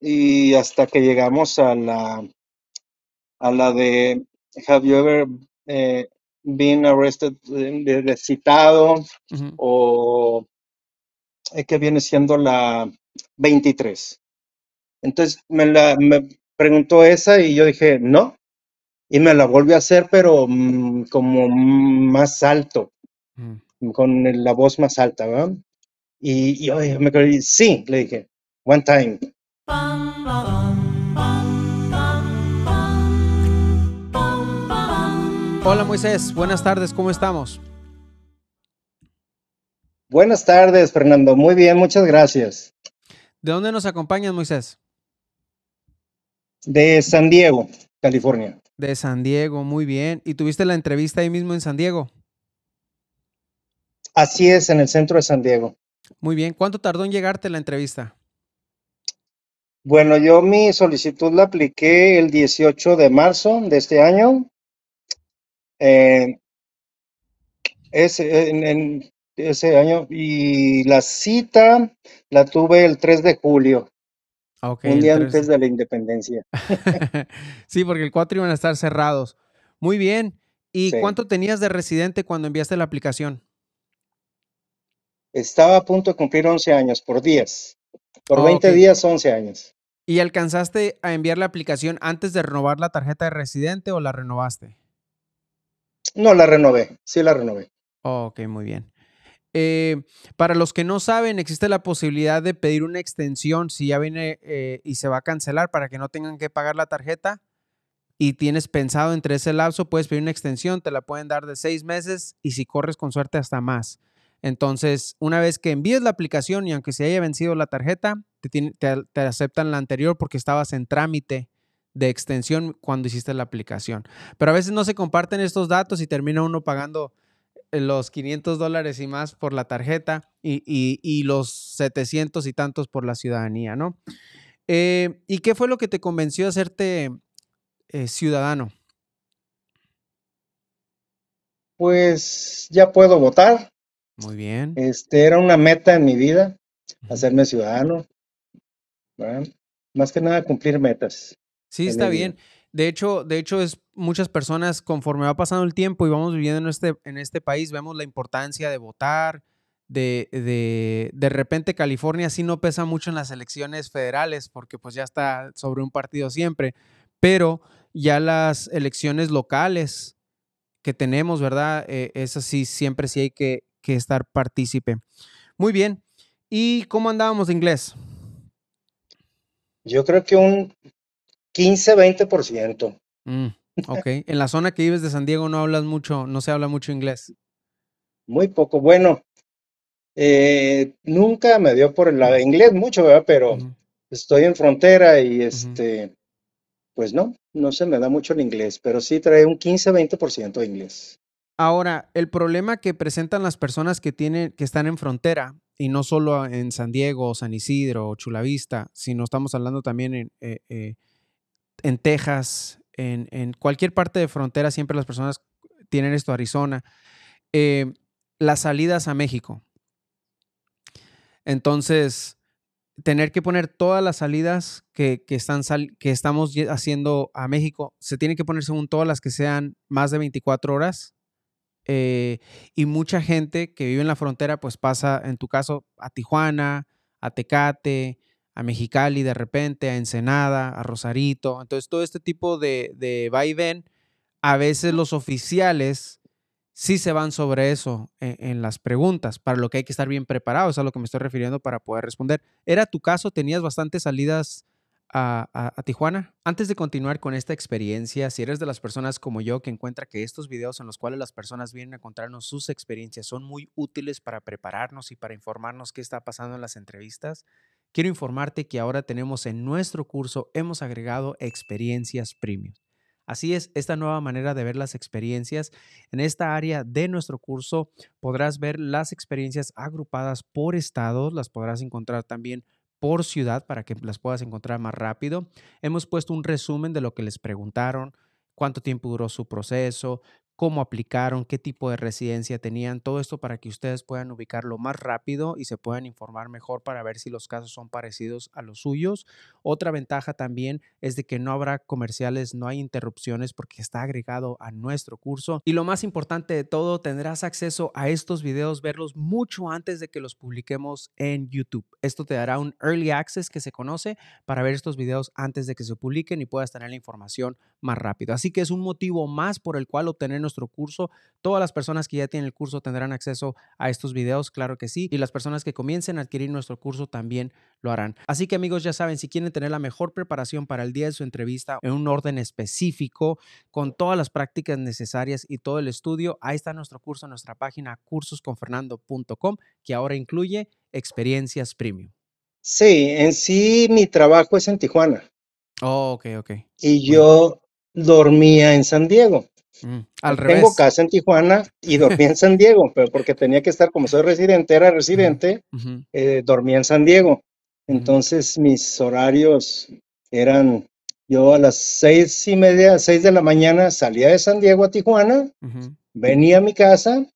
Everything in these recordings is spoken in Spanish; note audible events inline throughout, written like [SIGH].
y hasta que llegamos a la, a la de Have you ever eh, been arrested, eh, citado, o es eh, que viene siendo la 23. Entonces me, la, me preguntó esa y yo dije, no, y me la volvió a hacer, pero mm, como más alto, mm. con la voz más alta, ¿verdad? Y, yo me creí, sí, le dije, one time. Hola Moisés, buenas tardes, ¿cómo estamos? Buenas tardes, Fernando. Muy bien, muchas gracias. ¿De dónde nos acompañas, Moisés? De San Diego, California. De San Diego, muy bien. ¿Y tuviste la entrevista ahí mismo en San Diego? Así es, en el centro de San Diego. Muy bien. ¿Cuánto tardó en llegarte la entrevista? Bueno, yo mi solicitud la apliqué el 18 de marzo de este año. Eh, ese, en, ese año y la cita la tuve el 3 de julio. un día antes de la independencia. [LAUGHS] sí, porque el 4 iban a estar cerrados. Muy bien. ¿Y cuánto tenías de residente cuando enviaste la aplicación? Estaba a punto de cumplir 11 años, por 10. Por 20 ah, días, 11 años. ¿Y alcanzaste a enviar la aplicación antes de renovar la tarjeta de residente o la renovaste? No, la renové, sí la renové. Oh, ok, muy bien. Eh, para los que no saben, existe la posibilidad de pedir una extensión si ya viene eh, y se va a cancelar para que no tengan que pagar la tarjeta y tienes pensado entre ese lapso, puedes pedir una extensión, te la pueden dar de seis meses y si corres con suerte hasta más. Entonces, una vez que envíes la aplicación y aunque se haya vencido la tarjeta, te, aceptan la anterior porque estabas en trámite de extensión cuando hiciste la aplicación. Pero a veces no se comparten estos datos y termina uno pagando eh, los 500 dólares y más por la tarjeta y, los 700 y tantos por la ciudadanía, ¿no? Eh, ¿Y qué fue lo que te convenció a hacerte eh, ciudadano? Pues ya puedo votar, muy bien. Este, era una meta en mi vida, hacerme ciudadano. Más que nada cumplir metas. Sí, está bien. De hecho, de hecho, es muchas personas, conforme va pasando el tiempo y vamos viviendo en este, en este país, vemos la importancia de votar, de, de, repente California sí no pesa mucho en las elecciones federales porque pues ya está sobre un partido siempre, pero ya las elecciones locales que tenemos, ¿verdad? Eh, es así siempre sí hay que, que estar partícipe. Muy bien. ¿Y cómo andábamos de inglés? Yo creo que un 15-20%. Mm, ok. en la zona que vives de San Diego no hablas mucho, no se habla mucho inglés. Muy poco. Bueno, eh, nunca me dio por el lado de inglés mucho, Pero estoy en frontera y este, pues no, no se me da mucho el inglés, pero sí trae un 15-20% de inglés. Ahora, el problema que presentan las personas que, tienen, que están en frontera, y no solo en San Diego, San Isidro o Chulavista, sino estamos hablando también en, eh, eh, Texas, en, cualquier parte de frontera, siempre las personas tienen esto, Arizona, eh, las salidas a México. Entonces, tener que poner todas las salidas que, están que estamos haciendo a México, se tiene que poner según todas las que sean más de 24 horas eh, y mucha gente que vive en la frontera, pues pasa, en tu caso, a Tijuana, a Tecate, a Mexicali de repente, a Ensenada, a Rosarito. Entonces, todo este tipo de, de va y ven, a veces los oficiales sí se van sobre eso en, en, las preguntas, para lo que hay que estar bien preparados, a lo que me estoy refiriendo para poder responder. ¿Era tu caso? ¿Tenías bastantes salidas a, Tijuana. Antes de continuar con esta experiencia, si eres de las personas como yo que encuentra que estos videos en los cuales las personas vienen a contarnos sus experiencias son muy útiles para prepararnos y para informarnos qué está pasando en las entrevistas, quiero informarte que ahora tenemos en nuestro curso, hemos agregado experiencias premium. Así es, esta nueva manera de ver las experiencias. En esta área de nuestro curso podrás ver las experiencias agrupadas por estados, las podrás encontrar también por ciudad para que las puedas encontrar más rápido. Hemos puesto un resumen de lo que les preguntaron, cuánto tiempo duró su proceso, cómo aplicaron, qué tipo de residencia tenían, todo esto para que ustedes puedan ubicarlo más rápido y se puedan informar mejor para ver si los casos son parecidos a los suyos. Otra ventaja también es de que no habrá comerciales, no hay interrupciones porque está agregado a nuestro curso. Y lo más importante de todo, tendrás acceso a estos videos, verlos mucho antes de que los publiquemos en YouTube. Esto te dará un early access que se conoce para ver estos videos antes de que se publiquen y puedas tener la información más rápido. Así que es un motivo más por el cual obtener nuestro curso. Todas las personas que ya tienen el curso tendrán acceso a estos videos, claro que sí. Y las personas que comiencen a adquirir nuestro curso también lo harán. Así que amigos, ya saben, si quieren tener la mejor preparación para el día de su entrevista en un orden específico, con todas las prácticas necesarias y todo el estudio, ahí está nuestro curso en nuestra página cursosconfernando.com, que ahora incluye experiencias premium. Sí, en sí mi trabajo es en Tijuana. Oh, ok, ok. Y yo dormía en San Diego. Mm. Tengo casa en Tijuana y dormí en San Diego, pero porque tenía que estar, como soy residente, era residente, eh, dormía en San Diego. Entonces mis horarios eran, yo a las seis y media, seis de la mañana salía de San Diego a Tijuana, venía a mi casa,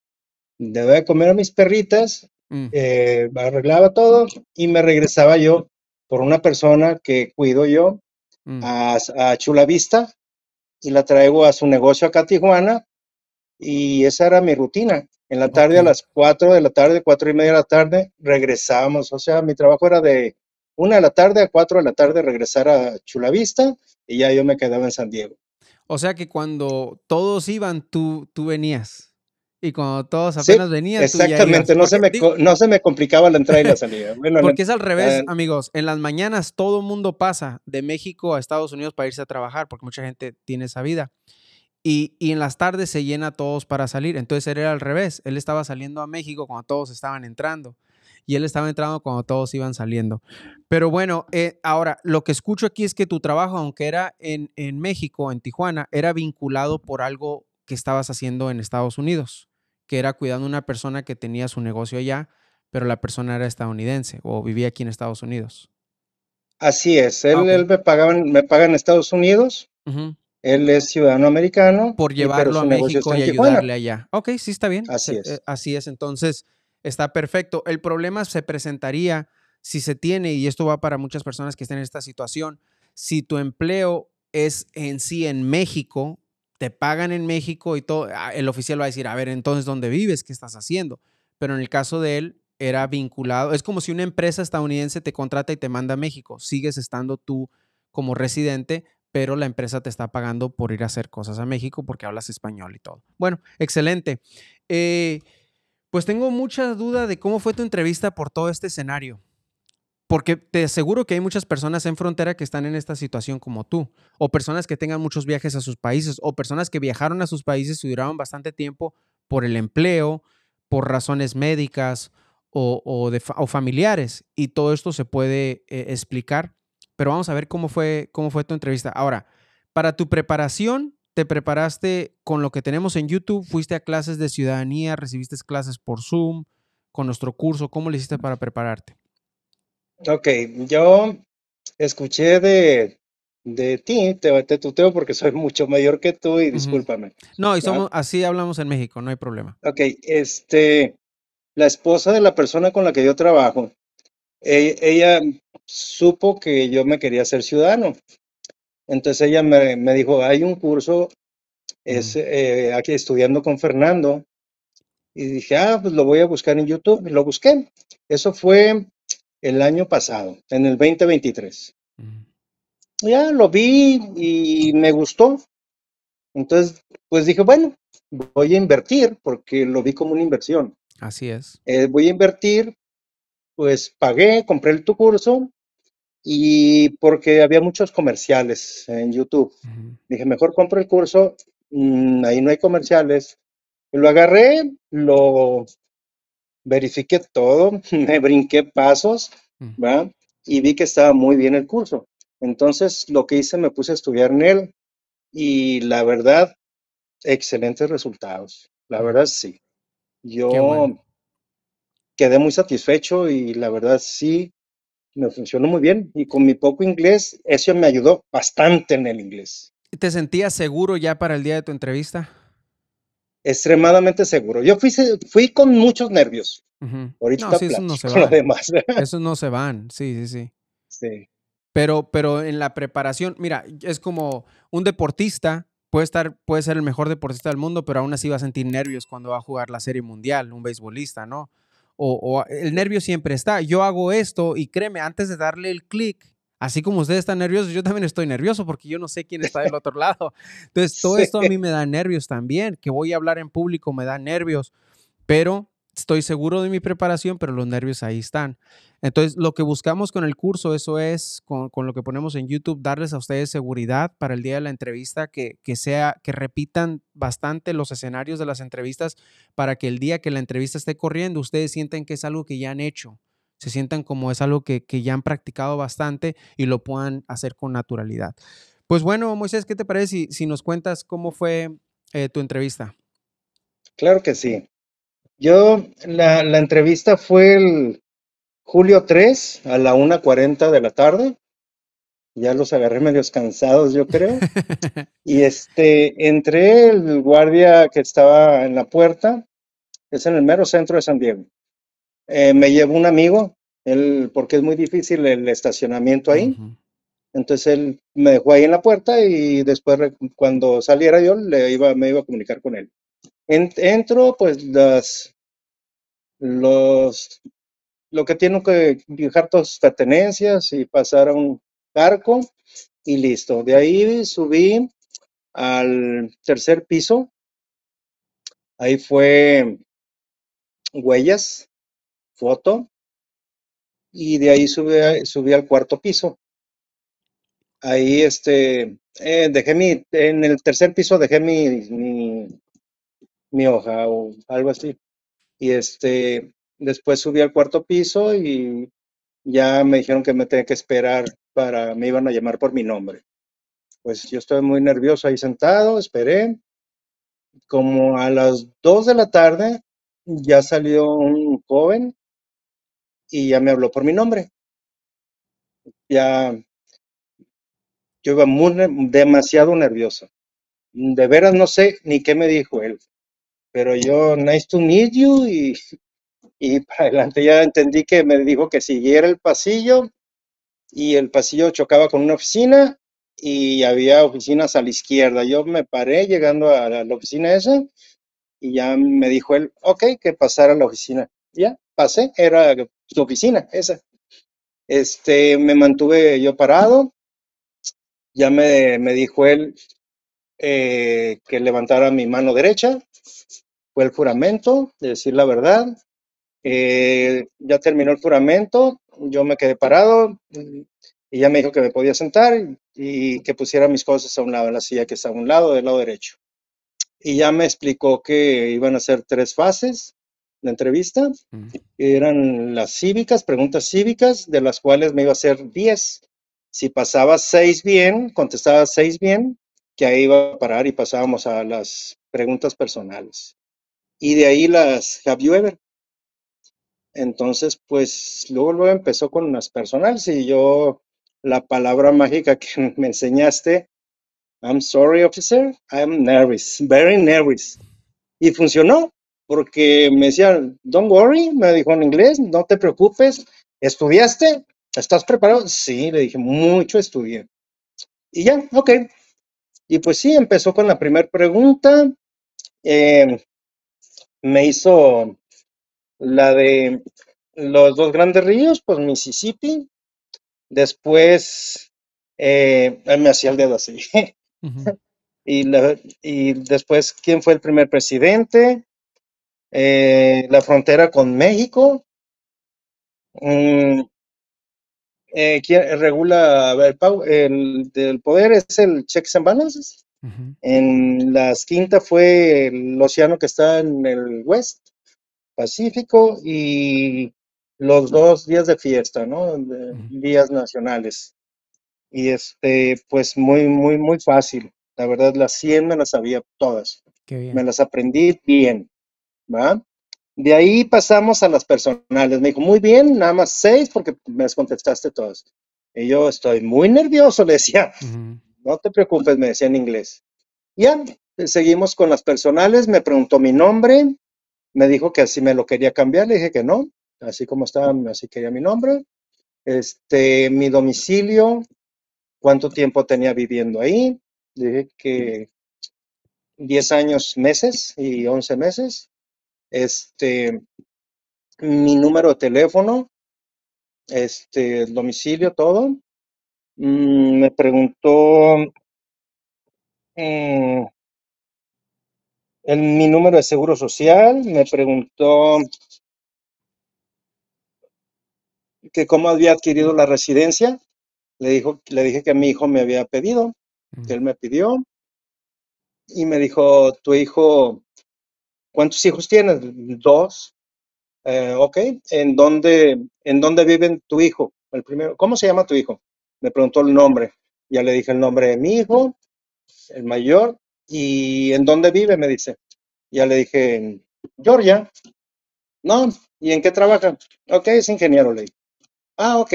debía de comer a mis perritas, mm. eh, arreglaba todo y me regresaba yo por una persona que cuido yo mm. a, a Chula Vista, y la traigo a su negocio acá a Tijuana y esa era mi rutina. En la tarde, a las 4 de la tarde, 4 y media de la tarde, regresábamos. O sea, mi trabajo era de 1 de la tarde a 4 de la tarde regresar a Chulavista y ya yo me quedaba en San Diego. O sea que cuando todos iban, tú, tú venías. Y cuando todos apenas venían. Exactamente, no, se me, no se me complicaba la entrada y la salida. [LAUGHS] porque es al revés, amigos. En las mañanas todo mundo pasa de México a Estados Unidos para irse a trabajar, porque mucha gente tiene esa vida. Y, en las tardes se llena todos para salir. Entonces él era al revés. Él estaba saliendo a México cuando todos estaban entrando. Y él estaba entrando cuando todos iban saliendo. Pero bueno, eh, ahora lo que escucho aquí es que tu trabajo, aunque era en, en México, en Tijuana, era vinculado por algo que estabas haciendo en Estados Unidos que era cuidando a una persona que tenía su negocio allá, pero la persona era estadounidense o vivía aquí en Estados Unidos. Así es, ah, él, me, pagaba, en Estados Unidos, él es ciudadano americano. Por llevarlo a México y ayudarle allá. Ok, sí está bien. Así es. Eh, así es, entonces está perfecto. El problema se presentaría si se tiene, y esto va para muchas personas que estén en esta situación, si tu empleo es en sí en México te pagan en México y todo, ah, el oficial va a decir, a ver, entonces, ¿dónde vives? ¿Qué estás haciendo? Pero en el caso de él, era vinculado, es como si una empresa estadounidense te contrata y te manda a México, sigues estando tú como residente, pero la empresa te está pagando por ir a hacer cosas a México porque hablas español y todo. Bueno, excelente. Eh, pues tengo mucha duda de cómo fue tu entrevista por todo este escenario. Porque te aseguro que hay muchas personas en frontera que están en esta situación como tú, o personas que tengan muchos viajes a sus países, o personas que viajaron a sus países y duraron bastante tiempo por el empleo, por razones médicas o, de, familiares. Y todo esto se puede eh, explicar, pero vamos a ver cómo fue, cómo fue tu entrevista. Ahora, para tu preparación, te preparaste con lo que tenemos en YouTube, fuiste a clases de ciudadanía, recibiste clases por Zoom, con nuestro curso, ¿cómo le hiciste para prepararte? Ok, yo escuché de, de ti, te, tuteo porque soy mucho mayor que tú y discúlpame. No, y somos, así hablamos en México, no hay problema. Ok, este, la esposa de la persona con la que yo trabajo, e, ella, supo que yo me quería ser ciudadano. Entonces ella me, dijo, hay un curso es, eh, aquí estudiando con Fernando. Y dije, ah, pues lo voy a buscar en YouTube. Lo busqué. Eso fue el año pasado, en el 2023. Ya lo vi y me gustó. Entonces, pues dije, bueno, voy a invertir porque lo vi como una inversión. Así es. Eh, voy a invertir, pues pagué, compré el tu curso y porque había muchos comerciales en YouTube. Dije, mejor compro el curso, mm, ahí no hay comerciales. Lo agarré, lo verifiqué todo, [LAUGHS] me brinqué pasos, ¿va? Y vi que estaba muy bien el curso. Entonces, lo que hice, me puse a estudiar en él y la verdad, excelentes resultados. La verdad, sí. Yo quedé muy satisfecho y la verdad, sí, me funcionó muy bien. Y con mi poco inglés, eso me ayudó bastante en el inglés. ¿Te sentías seguro ya para el día de tu entrevista? extremadamente seguro. Yo fui, con muchos nervios. Ahorita no, no se van. [LAUGHS] Esos no se van, sí, sí, sí. Sí. Pero, pero en la preparación, mira, es como un deportista puede estar, puede ser el mejor deportista del mundo, pero aún así va a sentir nervios cuando va a jugar la serie mundial, un beisbolista, ¿no? O, o el nervio siempre está. Yo hago esto y créeme, antes de darle el clic, Así como ustedes están nerviosos, yo también estoy nervioso porque yo no sé quién está del [LAUGHS] otro lado. Entonces, todo esto a mí me da nervios también. Que voy a hablar en público me da nervios, pero estoy seguro de mi preparación, pero los nervios ahí están. Entonces, lo que buscamos con el curso, eso es, con, lo que ponemos en YouTube, darles a ustedes seguridad para el día de la entrevista, que, que, sea, que repitan bastante los escenarios de las entrevistas para que el día que la entrevista esté corriendo, ustedes sienten que es algo que ya han hecho se sientan como es algo que, ya han practicado bastante y lo puedan hacer con naturalidad. Pues bueno, Moisés, ¿qué te parece si, si nos cuentas cómo fue eh, tu entrevista? Claro que sí. Yo, la, entrevista fue el julio 3 a la 1.40 de la tarde. Ya los agarré medios cansados, yo creo. [LAUGHS] y este, entré el guardia que estaba en la puerta, es en el mero centro de San Diego. Eh, me llevó un amigo, él, porque es muy difícil el estacionamiento ahí. Entonces él me dejó ahí en la puerta y después cuando saliera yo le iba, me iba a comunicar con él. entro, pues las, los, lo que tengo que dejar todas las pertenencias y pasar a un barco y listo. De ahí subí al tercer piso. Ahí fue huellas, foto y de ahí subí, subí al cuarto piso. Ahí este, eh, dejé mi, en el tercer piso dejé mi, mi, hoja o algo así. Y este, después subí al cuarto piso y ya me dijeron que me tenía que esperar para, me iban a llamar por mi nombre. Pues yo estaba muy nervioso ahí sentado, esperé. Como a las dos de la tarde ya salió un joven y ya me habló por mi nombre. Ya yo iba muy, demasiado nervioso. De veras no sé ni qué me dijo él, pero yo, nice to meet you y, y para adelante ya entendí que me dijo que siguiera el pasillo y el pasillo chocaba con una oficina y había oficinas a la izquierda. Yo me paré llegando a la, oficina esa y ya me dijo él, ok, que pasara a la oficina. Ya pasé, era su oficina, esa. Este, me mantuve yo parado, ya me, dijo él eh, que levantara mi mano derecha, fue el juramento, de decir la verdad. Eh, ya terminó el juramento, yo me quedé parado y ya me dijo que me podía sentar y que pusiera mis cosas a un lado, en la silla que está a un lado, del lado derecho. Y ya me explicó que iban a ser tres fases, la entrevista. Mm. Eran las cívicas, preguntas cívicas, de las cuales me iba a hacer 10. Si pasaba 6 bien, contestaba 6 bien, que ahí iba a parar y pasábamos a las preguntas personales. Y de ahí las Have You Ever. Entonces, pues luego, luego empezó con unas personales y yo la palabra mágica que [LAUGHS] me enseñaste, I'm sorry, officer, I'm nervous, very nervous. Y funcionó porque me decía, don't worry, me dijo en inglés, no te preocupes, ¿estudiaste? ¿Estás preparado? Sí, le dije, mucho estudié. Y ya, ok. Y pues sí, empezó con la primera pregunta. Em, me hizo la de los dos grandes ríos, pues Mississippi. Después, eh, me hacía el dedo así. [LAUGHS] y después, ¿quién fue el primer presidente? Eh, la frontera con México, mm, eh, regula el, poder es el checks and balances. En las quinta fue el océano que está en el West Pacífico y los dos días de fiesta, ¿no? Días nacionales. Y este, pues muy, muy, muy fácil. La verdad, las 100 me las sabía todas. Me las aprendí bien. De ahí pasamos a las personales. Me dijo, muy bien, nada más seis porque me las contestaste todas. Y yo estoy muy nervioso, le decía, no te preocupes, me decía en inglés. Ya, seguimos con las personales, me preguntó mi nombre, me dijo que así me lo quería cambiar, le dije que no, así como estaba, así quería mi nombre, este, mi domicilio, cuánto tiempo tenía viviendo ahí, dije que Diez años, meses y once meses, este, mi número de teléfono, este, el domicilio, todo. Mm, me preguntó mm, mi número de seguro social, me preguntó que cómo había adquirido la residencia. Le, dijo, le dije que mi hijo me había pedido, que él me pidió. Y me dijo, tu hijo ¿Cuántos hijos tienes? Dos. Eh, ok, ¿En dónde, ¿en viven tu hijo? El primero, ¿cómo se llama tu hijo? Me preguntó el nombre. Ya le dije el nombre de mi hijo, el mayor, y ¿en dónde vive? Me dice. Ya le dije, en Georgia. No, ¿y en qué trabaja? Ok, es ingeniero, ley. Ah, ok,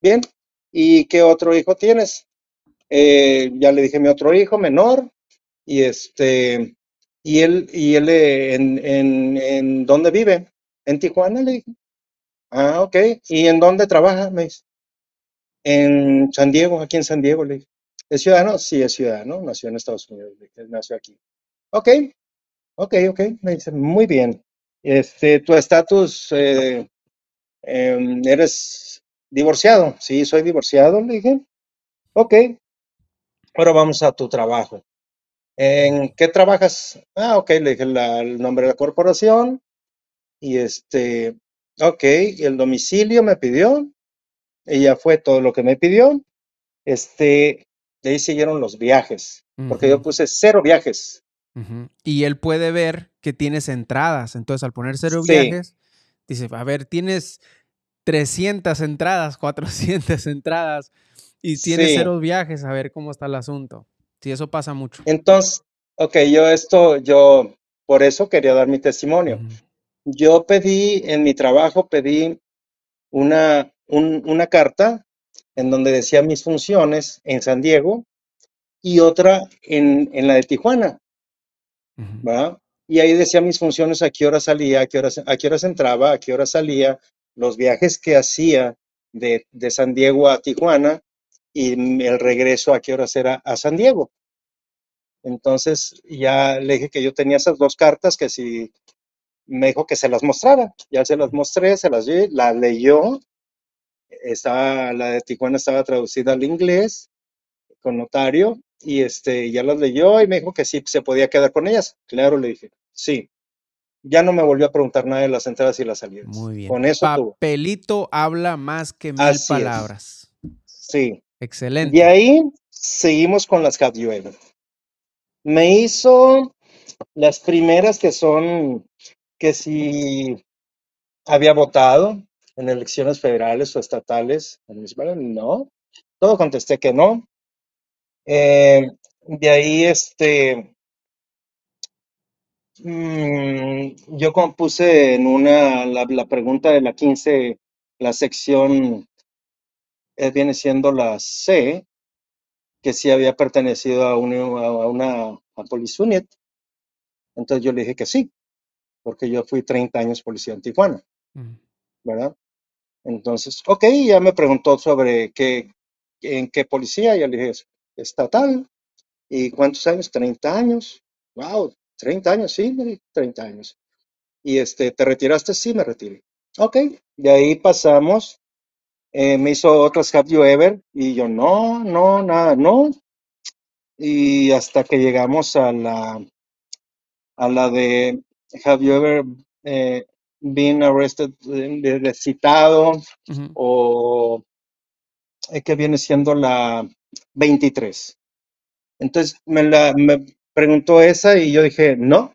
bien. ¿Y qué otro hijo tienes? Eh, ya le dije mi otro hijo menor, y este, ¿Y él, y él eh, en, en, en dónde vive? En Tijuana, le dije. Ah, ok. ¿Y en dónde trabaja? Me dice. En San Diego, aquí en San Diego, le dije. ¿Es ciudadano? Sí, es ciudadano. Nació en Estados Unidos, le dije. nació aquí. Ok, ok, ok. Me dice, muy bien. Este, tu estatus, eh, em, eres divorciado. Sí, soy divorciado, le dije. Ok, ahora vamos a tu trabajo. ¿En qué trabajas? Ah, ok, le dije el nombre de la corporación y este, ok, y el domicilio me pidió Ella fue todo lo que me pidió. Este, de ahí siguieron los viajes, porque yo puse cero viajes. Y él puede ver que tienes entradas, entonces al poner cero viajes, dice, a ver, tienes 300 entradas, 400 [LAUGHS] entradas y tienes cero viajes, a ver cómo está el asunto. Y eso pasa mucho. Entonces, ok, yo esto, yo por eso quería dar mi testimonio. Yo pedí, en mi trabajo, pedí una, una carta en donde decía mis funciones en San Diego y otra en, en la de Tijuana. Y ahí decía mis funciones, a qué hora salía, a qué hora, a qué horas entraba, a qué hora salía, los viajes que hacía de, de, San Diego a Tijuana y el regreso a qué hora será a San Diego. Entonces ya le dije que yo tenía esas dos cartas que si me dijo que se las mostrara, ya se las mostré, se las vi las leyó, estaba, la de Tijuana estaba traducida al inglés con notario y este, ya las leyó y me dijo que sí se podía quedar con ellas. Claro, le dije, sí. Ya no me volvió a preguntar nada de las entradas y las salidas. Muy bien. Con eso Papelito habla más que mil palabras. Sí, Excelente. Y ahí seguimos con las Cat Me hizo las primeras que son que si había votado en elecciones federales o estatales, no. Todo contesté que no. Eh, de ahí, este, mm, yo compuse en una, la, la pregunta de la 15, la sección eh, viene siendo la C, que sí había pertenecido a, una, a una a Entonces yo le dije que sí, porque yo fui 30 años policía en Tijuana, ¿verdad? Entonces, ok, ya me preguntó sobre qué, en qué policía, yo le dije, estatal, ¿y cuántos años? 30 años, wow, 30 años, sí, 30 años. Y este, ¿te retiraste? Sí, me retiré. Ok, de ahí pasamos eh, me hizo otras Have You Ever y yo no, no, nada, no. Y hasta que llegamos a la, a la de Have You Ever eh, Been Arrested, de, citado, o eh, que viene siendo la 23. Entonces me, la, me preguntó esa y yo dije, no,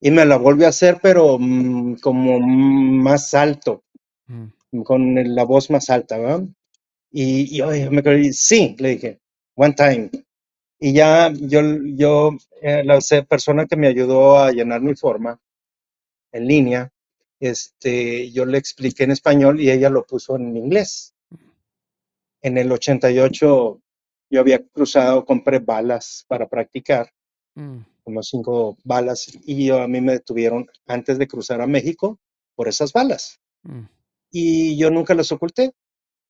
y me la volvió a hacer, pero mm, como más alto. Mm con la voz más alta, ¿verdad? Y, yo me acuerdo, sí, le dije, one time. Y ya yo, yo eh, la persona que me ayudó a llenar mi forma en línea, este, yo le expliqué en español y ella lo puso en inglés. En el 88 yo había cruzado, compré balas para practicar, mm. como cinco balas, y a mí me detuvieron antes de cruzar a México por esas balas. Mm y yo nunca las oculté.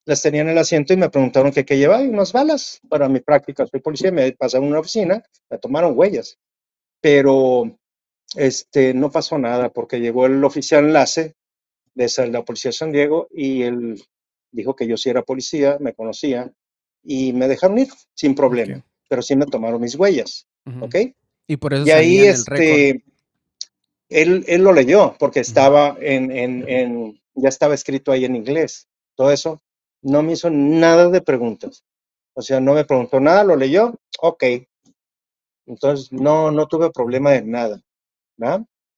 Las tenía en el asiento y me preguntaron que qué llevaba, y unas balas para mi práctica. Soy policía, me pasaron a una oficina, me tomaron huellas. Pero este, no pasó nada porque llegó el oficial enlace de la policía de San Diego y él dijo que yo sí era policía, me conocía y me dejaron ir sin problema. Pero sí me tomaron mis huellas, ¿ok? Y por eso ahí, este, él, él, lo leyó porque estaba en, en ya estaba escrito ahí en inglés. Todo eso no me hizo nada de preguntas. O sea, no me preguntó nada, lo leyó, ok. Entonces, no, no tuve problema de nada.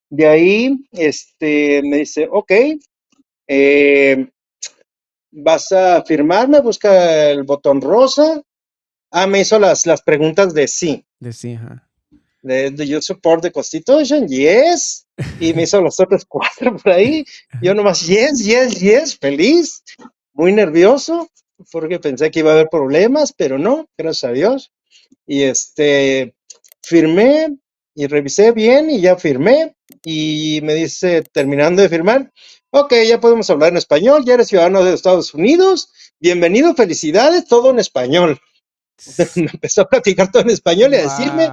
De ahí, este, me dice, ok, eh, vas a firmarme, busca el botón rosa. Ah, me hizo las, las preguntas de sí. De sí, ajá de You Support the Constitution? Yes. Y me hizo los otros cuatro por ahí. Yo nomás, yes, yes, yes, feliz, muy nervioso, porque pensé que iba a haber problemas, pero no, gracias a Dios. Y este, firmé y revisé bien y ya firmé. Y me dice, terminando de firmar, ok, ya podemos hablar en español, ya eres ciudadano de Estados Unidos, bienvenido, felicidades, todo en español. [LAUGHS] me empezó a platicar todo en español y a decirme,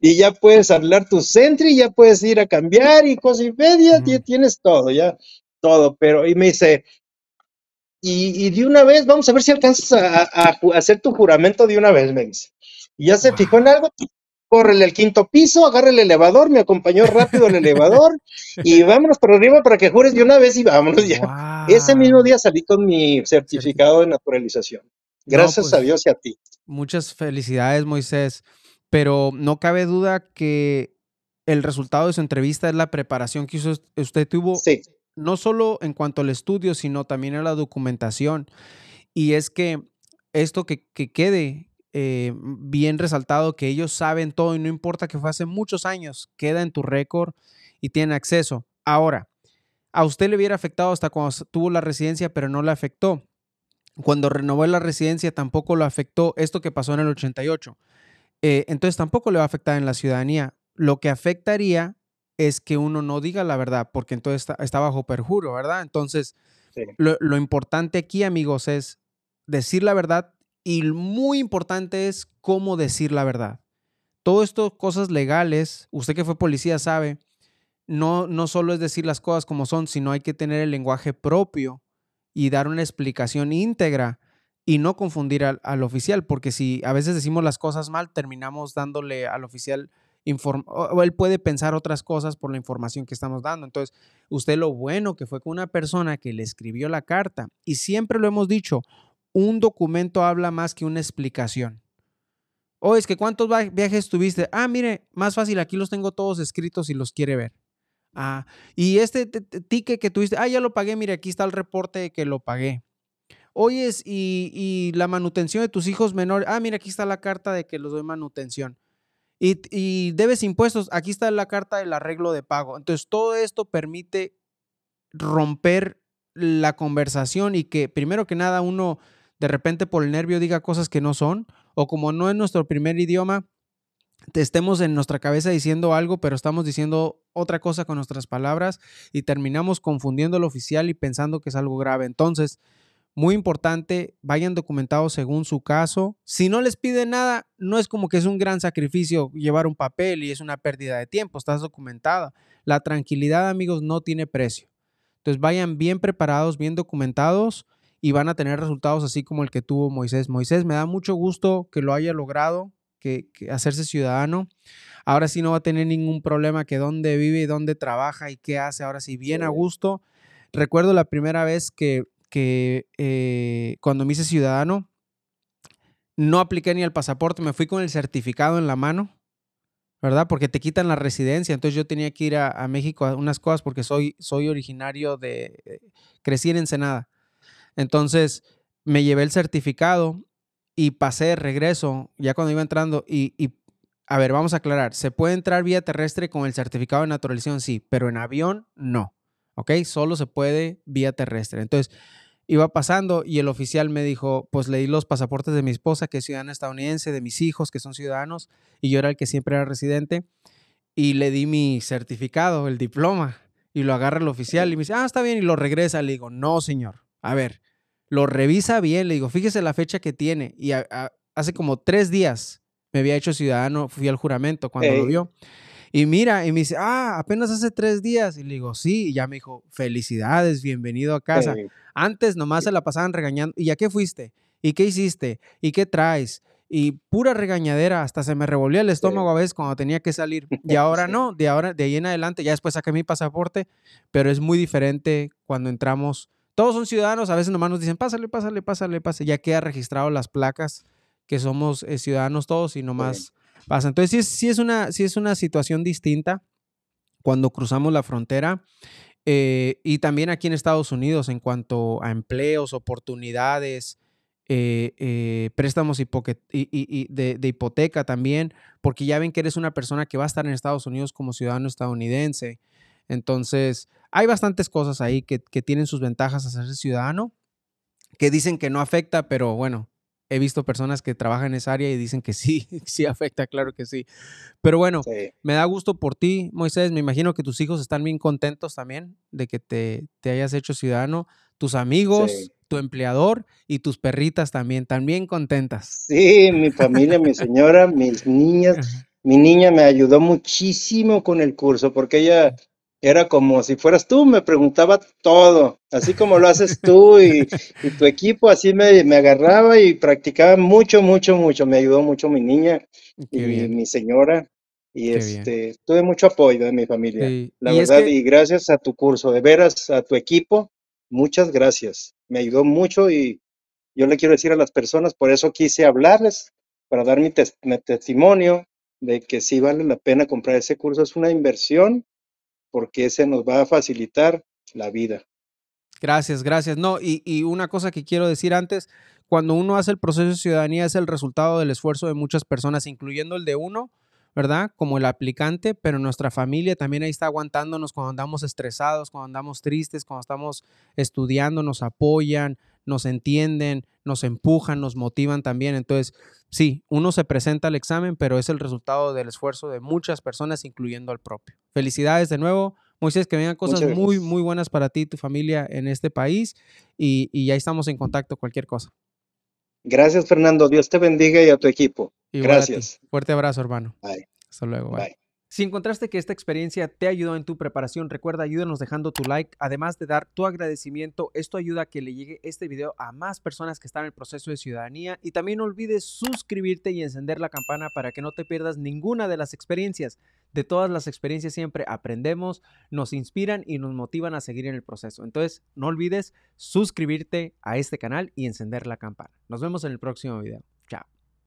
y ya puedes hablar tu y ya puedes ir a cambiar y cosas y media, tienes todo, ya todo. Pero, y me dice, y, y de una vez, vamos a ver si alcanzas a, hacer tu juramento de una vez, me dice. Y ya se fijó en algo, corre al quinto piso, agarra el elevador, me acompañó rápido el elevador y [LAUGHS] vámonos por arriba para que jures de una vez y vámonos ya. Ese mismo día salí con mi certificado de naturalización. Gracias a pues Dios y a ti. Muchas felicidades, Moisés. Pero no cabe duda que el resultado de su entrevista es la preparación que usted tuvo, no solo en cuanto al estudio, sino también a la documentación. Y es que esto que, quede eh, bien resaltado, que ellos saben todo y no importa que fue hace muchos años, queda en tu récord y tiene acceso. Ahora, a usted le hubiera afectado hasta cuando tuvo la residencia, pero no le afectó. Cuando renovó la residencia tampoco lo afectó esto que pasó en el 88. Eh, entonces tampoco le va a afectar en la ciudadanía. Lo que afectaría es que uno no diga la verdad, porque entonces está, bajo perjuro, ¿verdad? Entonces, lo, importante aquí, amigos, es decir la verdad y muy importante es cómo decir la verdad. Todo esto, cosas legales, usted que fue policía sabe, no, no solo es decir las cosas como son, sino hay que tener el lenguaje propio y dar una explicación íntegra y no confundir al, oficial, porque si a veces decimos las cosas mal, terminamos dándole al oficial o él puede pensar otras cosas por la información que estamos dando. Entonces, usted lo bueno que fue con una persona que le escribió la carta, y siempre lo hemos dicho, un documento habla más que una explicación. O oh, es que cuántos viajes tuviste. Ah, mire, más fácil, aquí los tengo todos escritos si los quiere ver. Ah, y este ticket que tuviste, ah, ya lo pagué, mire, aquí está el reporte de que lo pagué oyes, y, y, la manutención de tus hijos menores, ah, mira, aquí está la carta de que los doy manutención. Y, y debes impuestos, aquí está la carta del arreglo de pago. Entonces, todo esto permite romper la conversación y que primero que nada uno de repente por el nervio diga cosas que no son, o como no es nuestro primer idioma, te estemos en nuestra cabeza diciendo algo, pero estamos diciendo otra cosa con nuestras palabras y terminamos confundiendo lo oficial y pensando que es algo grave. Entonces, muy importante, vayan documentados según su caso. Si no les piden nada, no es como que es un gran sacrificio llevar un papel y es una pérdida de tiempo, estás documentada. La tranquilidad, amigos, no tiene precio. Entonces vayan bien preparados, bien documentados y van a tener resultados así como el que tuvo Moisés. Moisés, me da mucho gusto que lo haya logrado, que, hacerse ciudadano. Ahora sí no va a tener ningún problema que dónde vive y dónde trabaja y qué hace. Ahora sí, bien a gusto. Recuerdo la primera vez que que eh, cuando me hice ciudadano, no apliqué ni al pasaporte, me fui con el certificado en la mano, ¿verdad? Porque te quitan la residencia, entonces yo tenía que ir a, México a unas cosas porque soy, soy originario de, eh, crecí en Ensenada. Entonces me llevé el certificado y pasé de regreso, ya cuando iba entrando, y a ver, vamos a aclarar, ¿se puede entrar vía terrestre con el certificado de naturalización? Sí, pero en avión no. ¿ok? Solo se puede vía terrestre. Entonces, iba pasando y el oficial me dijo, pues leí los pasaportes de mi esposa, que es ciudadana estadounidense, de mis hijos, que son ciudadanos, y yo era el que siempre era residente, y le di mi certificado, el diploma, y lo agarra el oficial y me dice, ah, está bien, y lo regresa. Le digo, no, señor, a ver, lo revisa bien, le digo, fíjese la fecha que tiene, y hace como tres días me había hecho ciudadano, fui al juramento cuando lo vio. Y mira, y me dice, ah, apenas hace tres días. Y le digo, sí, y ya me dijo, felicidades, bienvenido a casa. Antes nomás se la pasaban regañando, ¿y a qué fuiste? ¿Y qué hiciste? ¿Y qué traes? Y pura regañadera, hasta se me revolvió el estómago a veces cuando tenía que salir. Y [LAUGHS] ahora no, de ahora, de ahí en adelante, ya después saqué mi pasaporte, pero es muy diferente cuando entramos. Todos son ciudadanos, a veces nomás nos dicen, pásale, pásale, pásale, pásale. Ya queda registrado las placas que somos eh, ciudadanos todos y nomás entonces, sí es, es, una, es una situación distinta cuando cruzamos la frontera. Eh, y también aquí en Estados Unidos, en cuanto a empleos, oportunidades, eh, eh, préstamos y, de, hipoteca también, porque ya ven que eres una persona que va a estar en Estados Unidos como ciudadano estadounidense. Entonces, hay bastantes cosas ahí que, que tienen sus ventajas a ser ciudadano, que dicen que no afecta, pero bueno, he visto personas que trabajan en esa área y dicen que sí, [LAUGHS] sí afecta, claro que sí. Pero bueno, me da gusto por ti, Moisés. Me imagino que tus hijos están bien contentos también de que te, te hayas hecho ciudadano. Tus amigos, tu empleador y tus perritas también, también contentas. Sí, mi familia, mi señora, mis niñas. [LAUGHS] Mi niña me ayudó muchísimo con el curso porque ella era como si fueras tú, me preguntaba todo, así como lo haces tú y, tu equipo, así me, me, agarraba y practicaba mucho, mucho, mucho, me ayudó mucho mi niña y mi señora y este, tuve mucho apoyo de mi familia, la y verdad, y gracias a tu curso, de veras, a tu equipo, muchas gracias, me ayudó mucho y yo le quiero decir a las personas, por eso quise hablarles, para dar mi, mi testimonio de que sí vale la pena comprar ese curso, es una inversión porque ese nos va a facilitar la vida. Gracias, gracias. No, y, y una cosa que quiero decir antes, cuando uno hace el proceso de ciudadanía es el resultado del esfuerzo de muchas personas, incluyendo el de uno, ¿verdad? Como el aplicante, pero nuestra familia también ahí está aguantándonos cuando andamos estresados, cuando andamos tristes, cuando estamos estudiando, nos apoyan, nos entienden, nos empujan, nos motivan también. Entonces, sí, uno se presenta al examen, pero es el resultado del esfuerzo de muchas personas, incluyendo al propio. Felicidades de nuevo. Moisés, que vengan cosas muy, muy buenas para ti y tu familia en este país y, y ya estamos en contacto, cualquier cosa. Gracias, Fernando. Dios te bendiga y a tu equipo. Gracias. Fuerte abrazo, hermano. Bye. Hasta luego. bye. Si encontraste que esta experiencia te ayudó en tu preparación, recuerda ayúdanos dejando tu like, además de dar tu agradecimiento, esto ayuda a que le llegue este video a más personas que están en el proceso de ciudadanía y también no olvides suscribirte y encender la campana para que no te pierdas ninguna de las experiencias. De todas las experiencias siempre aprendemos, nos inspiran y nos motivan a seguir en el proceso. Entonces, no olvides suscribirte a este canal y encender la campana. Nos vemos en el próximo video.